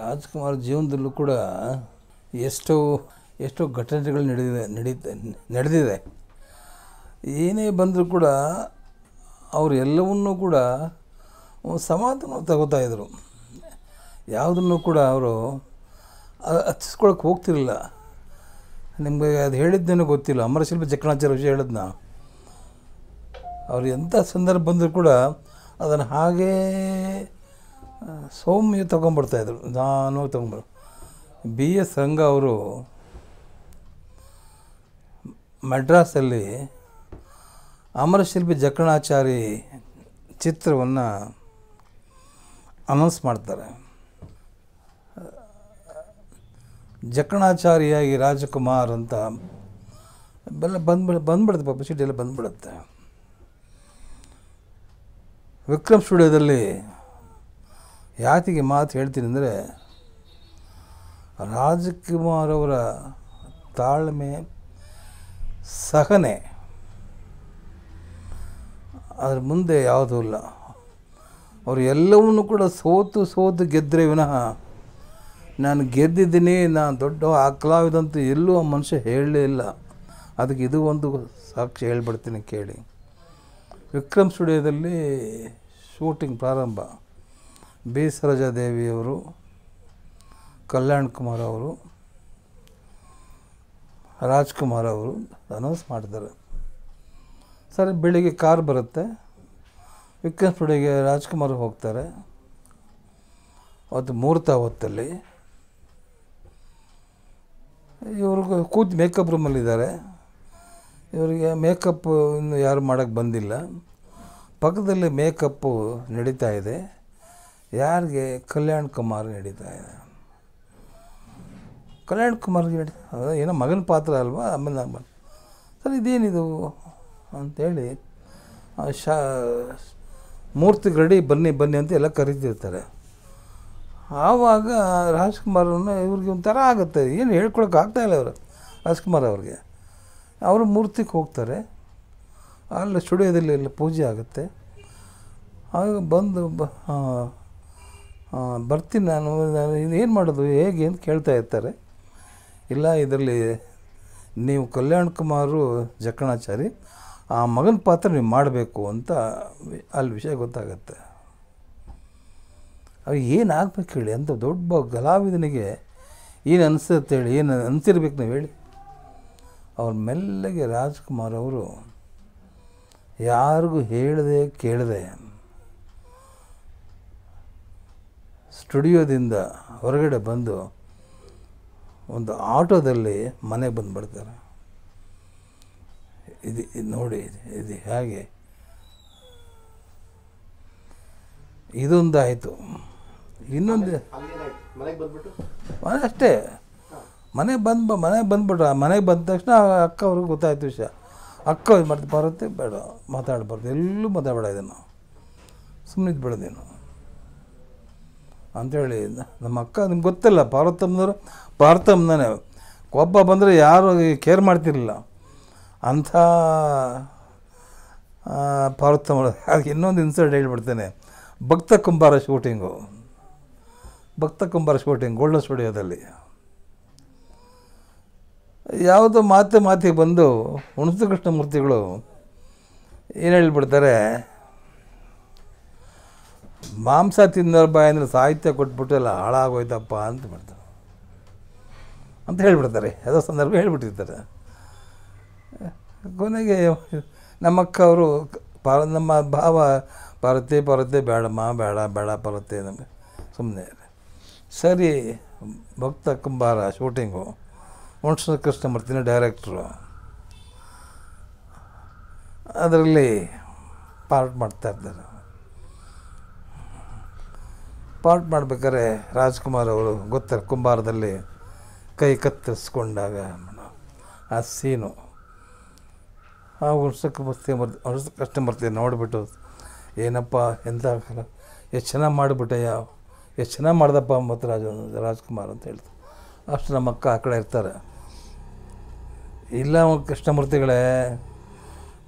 ರಾಜ್ಕುಮಾರ್ ಜೀವನದಲ್ಲೂ ಕೂಡ ಎಷ್ಟೋ ಎಷ್ಟೋ ಘಟನೆಗಳು ನಡೆದಿದೆ ನಡೀತ ನಡೆದಿದೆ ಏನೇ ಬಂದರೂ ಕೂಡ ಅವರೆಲ್ಲವನ್ನೂ ಕೂಡ ಸಮಾಧಾನ ತಗೋತಾಯಿದ್ರು ಯಾವುದನ್ನು ಕೂಡ ಅವರು ಹಚ್ಚಿಸ್ಕೊಳಕ್ಕೆ ಹೋಗ್ತಿರಲಿಲ್ಲ ನಿಮಗೆ ಅದು ಹೇಳಿದ್ದೇನೋ ಗೊತ್ತಿಲ್ಲ ಅಮರಶಿಲ್ಪ ಚಕ್ರಾಚಾರ್ಯ ವಿಷಯ ಹೇಳಿದ್ನ ಅವ್ರು ಎಂಥ ಸಂದರ್ಭ ಬಂದರೂ ಕೂಡ ಅದನ್ನು ಹಾಗೇ ಸೌಮ್ಯ ತೊಗೊಂಬರ್ತಾಯಿದ್ರು ನಾನು ತೊಗೊಂಬರು ಬಿ ಎಸ್ ರಂಗ ಅವರು ಮೆಡ್ರಾಸಲ್ಲಿ ಅಮರಶಿಲ್ಪಿ ಜಕಣಾಚಾರಿ ಚಿತ್ರವನ್ನು ಅನೌನ್ಸ್ ಮಾಡ್ತಾರೆ ಜಕಣಾಚಾರಿಯಾಗಿ ರಾಜಕುಮಾರ್ ಅಂತ ಬೆಲ್ಲ ಬಂದ್ಬಿಡ ಬಂದ್ಬಿಡುತ್ತೆ ಪಬ್ಲಿಸಿಟಿ ಎಲ್ಲ ಬಂದ್ಬಿಡುತ್ತೆ ವಿಕ್ರಮ್ ಸ್ಟುಡಿಯೋದಲ್ಲಿ ಯಾತಿಗೆ ಮಾತು ಹೇಳ್ತೀನಿ ಅಂದರೆ ರಾಜ್ಕುಮಾರ್ ಅವರ ತಾಳ್ಮೆ ಸಹನೆ ಅದ್ರ ಮುಂದೆ ಯಾವುದೂ ಇಲ್ಲ ಅವರು ಎಲ್ಲವನ್ನೂ ಕೂಡ ಸೋತು ಸೋತು ಗೆದ್ದರೆ ವಿನಃ ನಾನು ಗೆದ್ದಿದ್ದೀನಿ ನಾನು ದೊಡ್ಡ ಕಲಾವಿದಂತೂ ಎಲ್ಲೂ ಆ ಮನುಷ್ಯ ಹೇಳಲೇ ಇಲ್ಲ ಅದಕ್ಕೆ ಇದು ಒಂದು ಸಾಕ್ಷಿ ಹೇಳ್ಬಿಡ್ತೀನಿ ಕೇಳಿ ವಿಕ್ರಮ್ ಸ್ಟುಡಿಯೋದಲ್ಲಿ ಶೂಟಿಂಗ್ ಪ್ರಾರಂಭ ಬಿ ಸರೋಜಾದೇವಿಯವರು ಕಲ್ಯಾಣ್ ಕುಮಾರ್ ಅವರು ರಾಜ್ಕುಮಾರ್ ಅವರು ಅನೌನ್ಸ್ ಮಾಡಿದ್ದಾರೆ ಸರ್ ಬೆಳಿಗ್ಗೆ ಕಾರ್ ಬರುತ್ತೆ ವಿಕ್ರಮ್ ರಾಜ್ಕುಮಾರ್ ಹೋಗ್ತಾರೆ ಅದು ಮುಹೂರ್ತ ಹೊತ್ತಲ್ಲಿ ಇವ್ರಿಗೆ ಕೂತು ಮೇಕಪ್ ರೂಮಲ್ಲಿದ್ದಾರೆ ಇವರಿಗೆ ಮೇಕಪ್ ಇನ್ನು ಯಾರು ಮಾಡೋಕ್ಕೆ ಬಂದಿಲ್ಲ ಪಕ್ಕದಲ್ಲಿ ಮೇಕಪ್ಪು ನಡೀತಾ ಇದೆ ಯಾರಿಗೆ ಕಲ್ಯಾಣ್ ಕುಮಾರ್ ನಡೀತಾ ಇದೆ ಕಲ್ಯಾಣ್ ಕುಮಾರ್ಗೆ ಏನೋ ಮಗನ ಪಾತ್ರ ಅಲ್ವಾ ಆಮೇಲೆ ಸರ್ ಇದೇನಿದು ಅಂಥೇಳಿ ಶಾ ಮೂರ್ತಿ ಗಡಿ ಬನ್ನಿ ಬನ್ನಿ ಅಂತ ಎಲ್ಲ ಕರೀತಿರ್ತಾರೆ ಆವಾಗ ರಾಜ್ಕುಮಾರನ್ನ ಇವ್ರಿಗೆ ಒಂಥರ ಆಗುತ್ತೆ ಏನು ಹೇಳ್ಕೊಳಕ್ಕೆ ಇಲ್ಲ ಅವರು ರಾಜ್ಕುಮಾರ್ ಅವ್ರಿಗೆ ಅವರು ಮೂರ್ತಿಗೆ ಹೋಗ್ತಾರೆ ಅಲ್ಲಿ ಸ್ಟುಡಿಯೋದಲ್ಲಿ ಎಲ್ಲ ಪೂಜೆ ಆಗುತ್ತೆ ಆಗ ಬಂದು ಬ ಬರ್ತೀನಿ ನಾನು ನಾನು ಇದು ಏನು ಮಾಡೋದು ಹೇಗೆ ಅಂತ ಕೇಳ್ತಾ ಇರ್ತಾರೆ ಇಲ್ಲ ಇದರಲ್ಲಿ ನೀವು ಕಲ್ಯಾಣ್ ಕುಮಾರು ಜಕ್ಕಣಾಚಾರಿ ಆ ಮಗನ ಪಾತ್ರ ನೀವು ಮಾಡಬೇಕು ಅಂತ ಅಲ್ಲಿ ವಿಷಯ ಗೊತ್ತಾಗತ್ತೆ ಅವ್ರು ಏನಾಗಬೇಕು ಹೇಳಿ ಅಂತ ದೊಡ್ಡ ಕಲಾವಿದನಿಗೆ ಏನು ಅನಿಸುತ್ತೆ ಹೇಳಿ ಏನು ಅನಿಸಿರ್ಬೇಕು ನೀವು ಹೇಳಿ ಅವ್ರ ಮೆಲ್ಲಗೆ ರಾಜ್ಕುಮಾರ್ ಅವರು ಯಾರಿಗೂ ಹೇಳದೆ ಕೇಳದೆ ಸ್ಟುಡಿಯೋದಿಂದ ಹೊರಗಡೆ ಬಂದು ಒಂದು ಆಟೋದಲ್ಲಿ ಮನೆಗೆ ಬಂದುಬಿಡ್ತಾರೆ ಇದು ನೋಡಿ ಇದು ಹಾಗೆ ಇದೊಂದಾಯಿತು ಇನ್ನೊಂದು ಮನೆ ಅಷ್ಟೇ ಮನೆಗೆ ಬಂದು ಮನೆಗೆ ಆ ಮನೆಗೆ ಬಂದ ತಕ್ಷಣ ಅಕ್ಕ ಅವ್ರಿಗೆ ಗೊತ್ತಾಯ್ತು ವಿಷಯ ಅಕ್ಕ ಇದು ಮಾಡ್ತಾ ಬರುತ್ತೆ ಬೇಡ ಮಾತಾಡಬಾರ್ದು ಎಲ್ಲೂ ಮಾತಾಡ್ಬೇಡ ಇದನ್ನು ಸುಮ್ಮನೆ ಇದ್ಬಿಡೋದೇನು ಅಂಥೇಳಿ ನಮ್ಮ ಅಕ್ಕ ನಿಮ್ಗೆ ಗೊತ್ತಿಲ್ಲ ಪಾರ್ವತಮ್ಮನವರು ಪಾರ್ವತಮ್ಮನೇ ಕೊಬ್ಬ ಬಂದರೆ ಯಾರು ಕೇರ್ ಮಾಡ್ತಿರಲಿಲ್ಲ ಅಂಥ ಪಾರ್ವತಮ್ಮ ಅದಕ್ಕೆ ಇನ್ನೊಂದು ಇನ್ಸಿಡೆಂಟ್ ಹೇಳ್ಬಿಡ್ತೇನೆ ಭಕ್ತ ಕುಂಬಾರ ಶೂಟಿಂಗು ಭಕ್ತ ಕುಂಬಾರ ಶೂಟಿಂಗ್ ಗೋಲ್ಡನ್ ಸ್ಟುಡಿಯೋದಲ್ಲಿ ಯಾವುದೋ ಮಾತೆ ಮಾತಿಗೆ ಬಂದು ಹುಣಸು ಮೂರ್ತಿಗಳು ಏನು ಹೇಳ್ಬಿಡ್ತಾರೆ ಮಾಂಸ ತಿನ್ನೋರ್ಬ ಅಂದರೆ ಸಾಹಿತ್ಯ ಎಲ್ಲ ಹಾಳಾಗೋಯ್ತಪ್ಪ ಅಂತ ಬಿಡ್ತಾರೆ ಅಂತ ಹೇಳಿಬಿಡ್ತಾರೆ ಯಾವುದೋ ಸಂದರ್ಭ ಹೇಳಿಬಿಟ್ಟಿರ್ತಾರೆ ಕೊನೆಗೆ ನಮ್ಮಕ್ಕ ಅವರು ಪಾರ ನಮ್ಮ ಭಾವ ಪರತೆ ಬರುತ್ತೆ ಬೇಡಮ್ಮ ಬೇಡ ಬೇಡ ಪರತೆ ನಮಗೆ ಸುಮ್ಮನೆ ಸರಿ ಭಕ್ತ ಕುಂಬಾರ ಶೂಟಿಂಗು ಕೃಷ್ಣ ಕೃಷ್ಣಮೂರ್ತಿನ ಡೈರೆಕ್ಟ್ರು ಅದರಲ್ಲಿ ಪಾರ್ಟ್ ಮಾಡ್ತಾ ಇದ್ದಾರೆ ಪಾರ್ಟ್ ಮಾಡ್ಬೇಕಾದ್ರೆ ರಾಜ್ಕುಮಾರ್ ಅವರು ಗೊತ್ತಾರೆ ಕುಂಬಾರದಲ್ಲಿ ಕೈ ಕತ್ತರಿಸ್ಕೊಂಡಾಗ ಆ ಸೀನು ಆ ವರ್ಷಕ್ಕೆ ಬರ್ತೀವಿ ಬರ್ತಿ ವರ್ಷಕ್ಕೆ ಕಷ್ಟ ನೋಡಿಬಿಟ್ಟು ಏನಪ್ಪ ಎಂತ ಎಷ್ಟು ಚೆನ್ನಾಗಿ ಮಾಡಿಬಿಟ್ಟಯ್ಯ ಎಷ್ಟು ಚೆನ್ನಾಗಿ ಮಾಡ್ದಪ್ಪ ಮತ್ತು ರಾಜ ರಾಜ್ಕುಮಾರ್ ಅಂತ ಹೇಳ್ತು ಅಷ್ಟು ನಮ್ಮ ಅಕ್ಕ ಆ ಕಡೆ ಇರ್ತಾರೆ ಇಲ್ಲ ಕೃಷ್ಣಮೂರ್ತಿಗಳೇ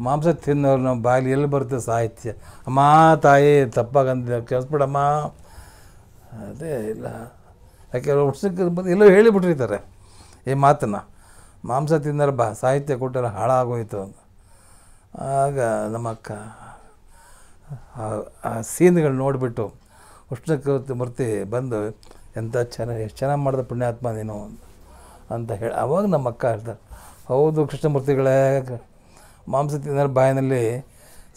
ಮಾಂಸ ತಿನ್ನೋರು ನಮ್ಮ ಬಾಯಲ್ಲಿ ಎಲ್ಲಿ ಬರುತ್ತೆ ಸಾಹಿತ್ಯ ಅಮ್ಮ ತಾಯಿ ತಪ್ಪಾಗಂದ ಕೆಲಸ ಅದೇ ಇಲ್ಲ ಯಾಕೆ ಹುಡ್ಸಕ್ಕೆ ಬಂದು ಎಲ್ಲೋ ಹೇಳಿಬಿಟ್ಟಿರ್ತಾರೆ ಈ ಮಾತನ್ನು ಮಾಂಸ ತಿಂದರೆ ಬಾ ಸಾಹಿತ್ಯ ಕೊಟ್ಟರೆ ಹಾಳಾಗೋಯಿತು ಅಂತ ಆಗ ನಮ್ಮಕ್ಕ ಆ ಸೀನ್ಗಳು ನೋಡಿಬಿಟ್ಟು ಉಷ್ಣಕೃತಿ ಮೂರ್ತಿ ಬಂದು ಎಂಥ ಚೆನ್ನಾಗಿ ಎಷ್ಟು ಚೆನ್ನಾಗಿ ಮಾಡಿದ ಪುಣ್ಯಾತ್ಮ ನೀನು ಅಂತ ಹೇಳಿ ಅವಾಗ ನಮ್ಮ ಅಕ್ಕ ಹೇಳ್ತಾರೆ ಹೌದು ಕೃಷ್ಣಮೂರ್ತಿಗಳೇ ಮಾಂಸ ತಿಂದರೆ ಬಾಯಿನಲ್ಲಿ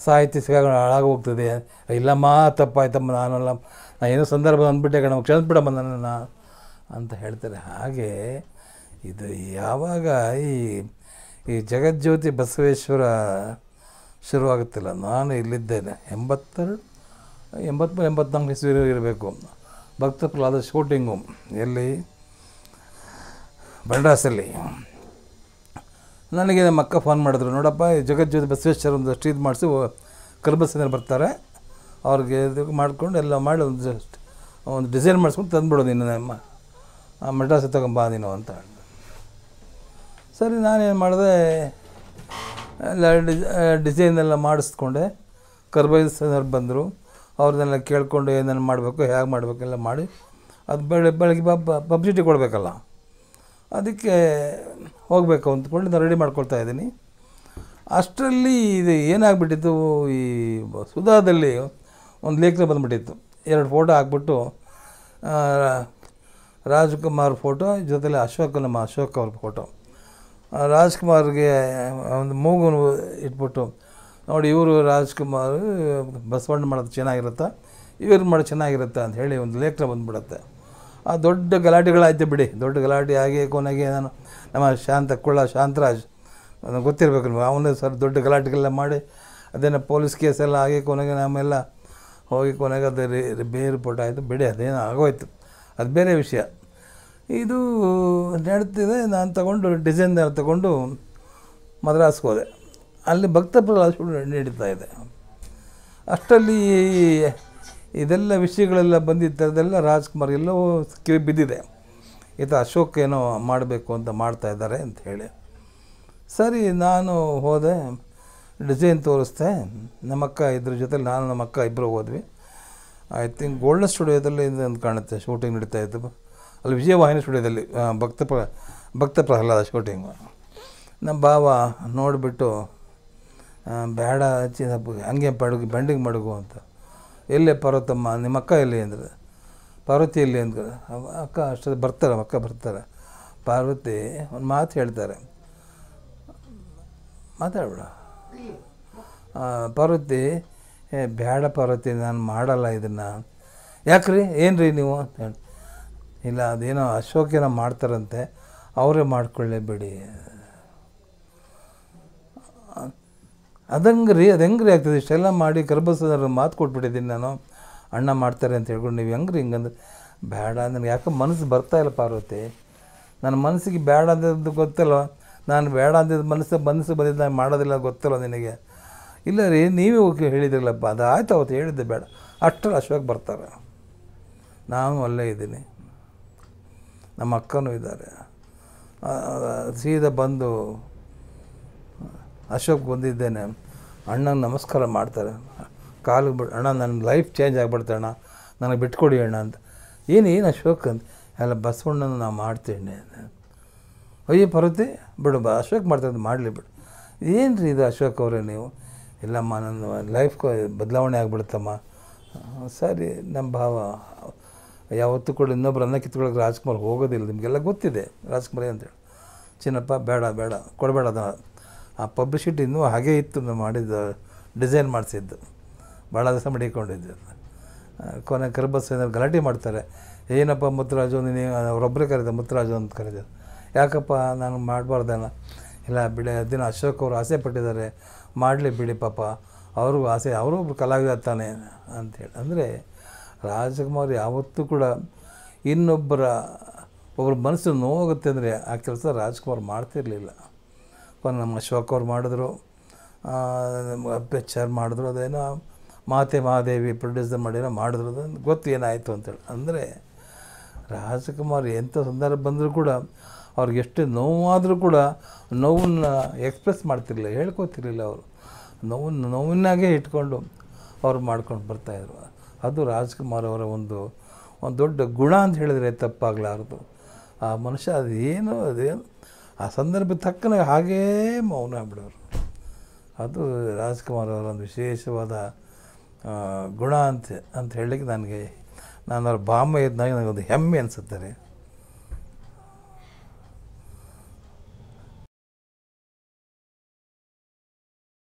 ಸಾಹಿತ್ಯ ಹಾಳಾಗಿ ಹಾಳಾಗೋಗ್ತದೆ ಇಲ್ಲಮ್ಮ ತಪ್ಪಾಯ್ತಮ್ಮ ನಾನಲ್ಲ ನಾನು ಏನೋ ಸಂದರ್ಭ ಅಂದ್ಬಿಟ್ಟೆ ಕಣಮ್ಮ ಕ್ಷಮಿಸ್ಬಿಡಮ್ಮ ನನ್ನ ಅಂತ ಹೇಳ್ತಾರೆ ಹಾಗೆ ಇದು ಯಾವಾಗ ಈ ಈ ಜಗಜ್ಯೋತಿ ಬಸವೇಶ್ವರ ಶುರುವಾಗುತ್ತಿಲ್ಲ ನಾನು ಇಲ್ಲಿದ್ದೇನೆ ಎಂಬತ್ತೆರಡು ಎಂಬತ್ತ್ಮೂರು ಎಂಬತ್ನಾಲ್ಕು ಇಸ್ವಿ ಇರಬೇಕು ಭಕ್ತ ಪ್ರಹ್ಲಾದ ಶೂಟಿಂಗು ಎಲ್ಲಿ ಬಂಡಾಸಲ್ಲಿ ನನಗೆ ನಮ್ಮ ಅಕ್ಕ ಫೋನ್ ಮಾಡಿದ್ರು ನೋಡಪ್ಪ ಜಗಜ್ಜೋತಿ ಬಸವೇಶ್ವರ ಒಂದು ಇದು ಮಾಡಿಸಿ ಕಲಬುರ್ಗಿಂದ ಬರ್ತಾರೆ ಅವ್ರಿಗೆ ಇದು ಮಾಡಿಕೊಂಡು ಎಲ್ಲ ಮಾಡಿ ಒಂದು ಒಂದು ಡಿಸೈನ್ ಮಾಡಿಸ್ಕೊಂಡು ತಂದುಬಿಡು ನೀನು ನಮ್ಮ ಆ ಮೆಡ್ರಾಸ್ ತಗೊಂಬ ನೀನು ಅಂತ ಸರಿ ನಾನೇನು ಮಾಡಿದೆ ಎಲ್ಲ ಡಿಸೈನ್ ಎಲ್ಲ ಮಾಡಿಸ್ಕೊಂಡೆ ಕರ್ಬೈಸರು ಬಂದರು ಅವ್ರನ್ನೆಲ್ಲ ಕೇಳಿಕೊಂಡು ಏನೇನು ಮಾಡಬೇಕು ಹೇಗೆ ಮಾಡಬೇಕೆಲ್ಲ ಮಾಡಿ ಅದು ಬೆಳೆ ಬೆಳಗ್ಗೆ ಪಬ್ಲಿಸಿಟಿ ಕೊಡಬೇಕಲ್ಲ ಅದಕ್ಕೆ ಹೋಗಬೇಕು ಅಂತಕೊಂಡು ನಾನು ರೆಡಿ ಮಾಡ್ಕೊಳ್ತಾ ಇದ್ದೀನಿ ಅಷ್ಟರಲ್ಲಿ ಇದು ಏನಾಗ್ಬಿಟ್ಟಿತ್ತು ಈ ಸುಧಾದಲ್ಲಿ ಒಂದು ಲೇಖನ ಬಂದುಬಿಟ್ಟಿತ್ತು ಎರಡು ಫೋಟೋ ಹಾಕ್ಬಿಟ್ಟು ರಾಜ್ಕುಮಾರ್ ಫೋಟೋ ಜೊತೆಲಿ ಅಶೋಕ್ ನಮ್ಮ ಅಶೋಕ್ ಅವ್ರ ಫೋಟೋ ರಾಜ್ಕುಮಾರ್ಗೆ ಒಂದು ಮೂಗು ಇಟ್ಬಿಟ್ಟು ನೋಡಿ ಇವರು ರಾಜ್ಕುಮಾರ್ ಬಸವಣ್ಣ ಮಾಡೋದು ಚೆನ್ನಾಗಿರುತ್ತಾ ಇವ್ರು ಮಾಡೋದು ಚೆನ್ನಾಗಿರುತ್ತೆ ಅಂತ ಹೇಳಿ ಒಂದು ಲೇಖನ ಬಂದುಬಿಡುತ್ತೆ ಆ ದೊಡ್ಡ ಗಲಾಟೆಗಳಾಯ್ತು ಬಿಡಿ ದೊಡ್ಡ ಗಲಾಟೆ ಹಾಗೆ ಕೊನೆಗೆ ನಾನು ನಮ್ಮ ಶಾಂತ ಕುಳ್ಳ ಶಾಂತರಾಜ್ ನನಗೆ ಗೊತ್ತಿರಬೇಕು ನೀವು ಅವನೇ ಸರ್ ದೊಡ್ಡ ಗಲಾಟೆಗೆಲ್ಲ ಮಾಡಿ ಅದೇನೋ ಪೊಲೀಸ್ ಕೇಸೆಲ್ಲ ಹಾಗೆ ಕೊನೆಗೆ ನಮ್ಮೆಲ್ಲ ಹೋಗಿ ಕೊನೆಗೆ ಅದು ಬೇರೆ ಪೋಟ ಆಯಿತು ಬಿಡಿ ಅದೇನೋ ಆಗೋಯ್ತು ಅದು ಬೇರೆ ವಿಷಯ ಇದು ನಡೀತಿದೆ ನಾನು ತಗೊಂಡು ಡಿಸೈನ್ ತಗೊಂಡು ಮದ್ರಾಸ್ಗೆ ಹೋದೆ ಅಲ್ಲಿ ಭಕ್ತ ಪ್ರಹ್ಲಾದ ನಡೀತಾ ಇದೆ ಅಷ್ಟರಲ್ಲಿ ಇದೆಲ್ಲ ವಿಷಯಗಳೆಲ್ಲ ಬಂದಿದ್ದರದೆಲ್ಲ ರಾಜ್ಕುಮಾರ್ ಎಲ್ಲೋ ಕಿವಿ ಬಿದ್ದಿದೆ ಈತ ಅಶೋಕ್ ಏನೋ ಮಾಡಬೇಕು ಅಂತ ಮಾಡ್ತಾ ಇದ್ದಾರೆ ಅಂತ ಹೇಳಿ ಸರಿ ನಾನು ಹೋದೆ ಡಿಸೈನ್ ತೋರಿಸ್ದೆ ನಮ್ಮಕ್ಕ ಇದ್ರ ಜೊತೆಲಿ ನಾನು ನಮ್ಮ ಅಕ್ಕ ಇಬ್ಬರು ಹೋದ್ವಿ ಐ ಥಿಂಕ್ ಗೋಲ್ಡನ್ ಸ್ಟುಡಿಯೋದಲ್ಲಿ ಅಂತ ಕಾಣುತ್ತೆ ಶೂಟಿಂಗ್ ನಡೀತಾ ಇದ್ದು ಅಲ್ಲಿ ವಿಜಯವಾಹಿನಿ ಸ್ಟುಡಿಯೋದಲ್ಲಿ ಭಕ್ತ ಪ್ರ ಭಕ್ತ ಪ್ರಹ್ಲಾದ ಶೂಟಿಂಗು ನಮ್ಮ ಭಾವ ನೋಡಿಬಿಟ್ಟು ಬೇಡ ಹಚ್ಚಿ ಹಂಗೆ ಪಡುಗು ಬೆಂಡಿಂಗ್ ಮಡುಗು ಅಂತ ಎಲ್ಲಿ ಪಾರ್ವತಮ್ಮ ನಿಮ್ಮ ಅಕ್ಕ ಎಲ್ಲಿ ಅಂದ್ರೆ ಪಾರ್ವತಿ ಎಲ್ಲಿ ಅಂದ್ರೆ ಅಕ್ಕ ಅಷ್ಟೊತ್ತು ಬರ್ತಾರೆ ಅಕ್ಕ ಬರ್ತಾರೆ ಪಾರ್ವತಿ ಒಂದು ಮಾತು ಹೇಳ್ತಾರೆ ಮಾತಾಡ್ಬೇಡ ಪಾರ್ವತಿ ಏ ಬೇಡ ಪಾರ್ವತಿ ನಾನು ಮಾಡಲ್ಲ ಇದನ್ನು ಯಾಕ್ರಿ ಏನು ರೀ ನೀವು ಅಂತ ಹೇಳಿ ಇಲ್ಲ ಅದೇನೋ ಅಶೋಕಿನ ಮಾಡ್ತಾರಂತೆ ಅವರೇ ಬಿಡಿ ಅದಂಗೆ ರೀ ಅದು ಹೆಂಗೆ ರೀ ಆಗ್ತದೆ ಇಷ್ಟೆಲ್ಲ ಮಾಡಿ ಕರ್ಬಸದ್ರ ಮಾತು ಕೊಟ್ಬಿಟ್ಟಿದ್ದೀನಿ ನಾನು ಅಣ್ಣ ಮಾಡ್ತಾರೆ ಅಂತ ಹೇಳ್ಕೊಂಡು ನೀವು ಹೆಂಗೆ ರೀ ಹಿಂಗಂದ್ರೆ ಬೇಡ ನನಗೆ ಯಾಕೆ ಮನಸ್ಸು ಬರ್ತಾ ಇಲ್ಲ ಪಾರ್ವತಿ ನನ್ನ ಮನಸ್ಸಿಗೆ ಬೇಡ ಅಂದಿದ್ದು ಗೊತ್ತಲ್ಲ ನಾನು ಬೇಡ ಅಂದಿದ್ದು ಮನಸ್ಸು ಮನಸ್ಸು ಬಂದಿದ್ದು ನಾನು ಮಾಡೋದಿಲ್ಲ ಗೊತ್ತಲ್ಲ ನಿನಗೆ ಇಲ್ಲ ರೀ ನೀವೇ ಹೋಗಿ ಹೇಳಿದ್ರಲ್ಲಪ್ಪ ಅದು ಆಯ್ತು ಅವತ್ತು ಹೇಳಿದ್ದೆ ಬೇಡ ಅಷ್ಟರ ಅಶ್ವಾಗಿ ಬರ್ತಾರೆ ನಾನು ಅಲ್ಲೇ ಇದ್ದೀನಿ ನಮ್ಮ ಅಕ್ಕನೂ ಇದ್ದಾರೆ ಸೀದಾ ಬಂದು ಅಶೋಕ್ ಬಂದಿದ್ದೇನೆ ಅಣ್ಣನ ನಮಸ್ಕಾರ ಮಾಡ್ತಾರೆ ಕಾಲು ಬಿಟ್ಟು ಅಣ್ಣ ನನ್ನ ಲೈಫ್ ಚೇಂಜ್ ಆಗಿಬಿಡ್ತ ಅಣ್ಣ ನನಗೆ ಬಿಟ್ಕೊಡಿ ಅಣ್ಣ ಅಂತ ಏನು ಏನು ಅಶೋಕ್ ಅಂತ ಎಲ್ಲ ಬಸವಣ್ಣನ ನಾವು ಮಾಡ್ತೀನಿ ಅಯ್ಯೋ ಪರ್ವತಿ ಬಿಡು ಅಶೋಕ್ ಮಾಡ್ತಾರೆ ಮಾಡಲಿ ಬಿಡು ಏನು ರೀ ಇದು ಅಶೋಕ್ ಅವರೇ ನೀವು ಇಲ್ಲಮ್ಮ ನನ್ನ ಲೈಫ್ ಬದಲಾವಣೆ ಆಗಿಬಿಡುತ್ತಮ್ಮ ಸರಿ ನಮ್ಮ ಭಾವ ಯಾವತ್ತೂ ಕೂಡ ಅನ್ನ ಕಿತ್ಕೊಳ್ಳೋಕೆ ರಾಜ್ಕುಮಾರ್ ಹೋಗೋದಿಲ್ಲ ನಿಮಗೆಲ್ಲ ಗೊತ್ತಿದೆ ರಾಜ್ಕುಮಾರ್ ಅಂತೇಳಿ ಚಿನ್ನಪ್ಪ ಬೇಡ ಬೇಡ ಕೊಡಬೇಡ ಅದನ್ನು ಆ ಪಬ್ಲಿಸಿಟಿ ಇನ್ನೂ ಹಾಗೆ ಇತ್ತು ನಾವು ಮಾಡಿದ್ದು ಡಿಸೈನ್ ಮಾಡಿಸಿದ್ದು ಭಾಳ ದಿವಸ ಮಡಿಕೊಂಡಿದ್ದು ಕೊನೆ ಕರ್ಬಸ್ ಏನಾದ್ರು ಗಲಾಟೆ ಮಾಡ್ತಾರೆ ಏನಪ್ಪ ಮುತ್ತರಾಜು ನೀನು ಅವರೊಬ್ಬರೇ ಕರೆದ ಮುತ್ತರಾಜು ಅಂತ ಕರೀತಾರೆ ಯಾಕಪ್ಪ ನಾನು ಮಾಡಬಾರ್ದಲ್ಲ ಇಲ್ಲ ಬಿಡಿ ದಿನ ಅಶೋಕ್ ಅವರು ಆಸೆ ಪಟ್ಟಿದ್ದಾರೆ ಮಾಡಲಿ ಬಿಡಿ ಪಾಪ ಅವ್ರಿಗೂ ಆಸೆ ಅವರು ಒಬ್ರು ಕಲಾವಿದ ತಾನೆ ಅಂತೇಳಿ ಅಂದರೆ ರಾಜಕುಮಾರ್ ಯಾವತ್ತೂ ಕೂಡ ಇನ್ನೊಬ್ಬರ ಒಬ್ಬರ ಮನಸ್ಸು ನೋವಾಗುತ್ತೆ ಅಂದರೆ ಆ ಕೆಲಸ ರಾಜ್ಕುಮಾರ್ ಮಾಡ್ತಿರಲಿಲ್ಲ ನಮ್ಮ ಅಶೋಕ್ ಅವ್ರು ಮಾಡಿದ್ರು ಪಿಕ್ಚರ್ ಮಾಡಿದ್ರು ಅದೇನೋ ಮಾತೆ ಮಹಾದೇವಿ ಪ್ರೊಡ್ಯೂಸ್ ಮಾಡಿರೋ ಮಾಡಿದ್ರು ಅದನ್ನು ಗೊತ್ತು ಏನಾಯಿತು ಅಂತೇಳಿ ಅಂದರೆ ರಾಜಕುಮಾರ್ ಎಂಥ ಸಂದರ್ಭ ಬಂದರೂ ಕೂಡ ಅವ್ರಿಗೆ ಎಷ್ಟು ನೋವಾದರೂ ಕೂಡ ನೋವನ್ನು ಎಕ್ಸ್ಪ್ರೆಸ್ ಮಾಡ್ತಿರಲಿಲ್ಲ ಹೇಳ್ಕೊತಿರ್ಲಿಲ್ಲ ಅವರು ನೋವನ್ನು ನೋವಿನಾಗೆ ಇಟ್ಕೊಂಡು ಅವ್ರು ಮಾಡ್ಕೊಂಡು ಬರ್ತಾಯಿದ್ರು ಅದು ರಾಜ್ಕುಮಾರ್ ಅವರ ಒಂದು ಒಂದು ದೊಡ್ಡ ಗುಣ ಅಂತ ಹೇಳಿದರೆ ತಪ್ಪಾಗಲಾರದು ಆ ಮನುಷ್ಯ ಅದೇನು ಅದೇನು ಆ ಸಂದರ್ಭ ತಕ್ಕನಾಗ ಹಾಗೇ ಮೌನ ಆಗ್ಬಿಡೋರು ಅದು ರಾಜ್ಕುಮಾರ್ ಅವರ ಒಂದು ವಿಶೇಷವಾದ ಗುಣ ಅಂತ ಅಂತ ಹೇಳಲಿಕ್ಕೆ ನನಗೆ ನಾನು ಅವ್ರ ಬಾಂಬೆ ಇದ್ದಾಗ ನನಗೊಂದು ಹೆಮ್ಮೆ ಅನಿಸುತ್ತೆ ರೀ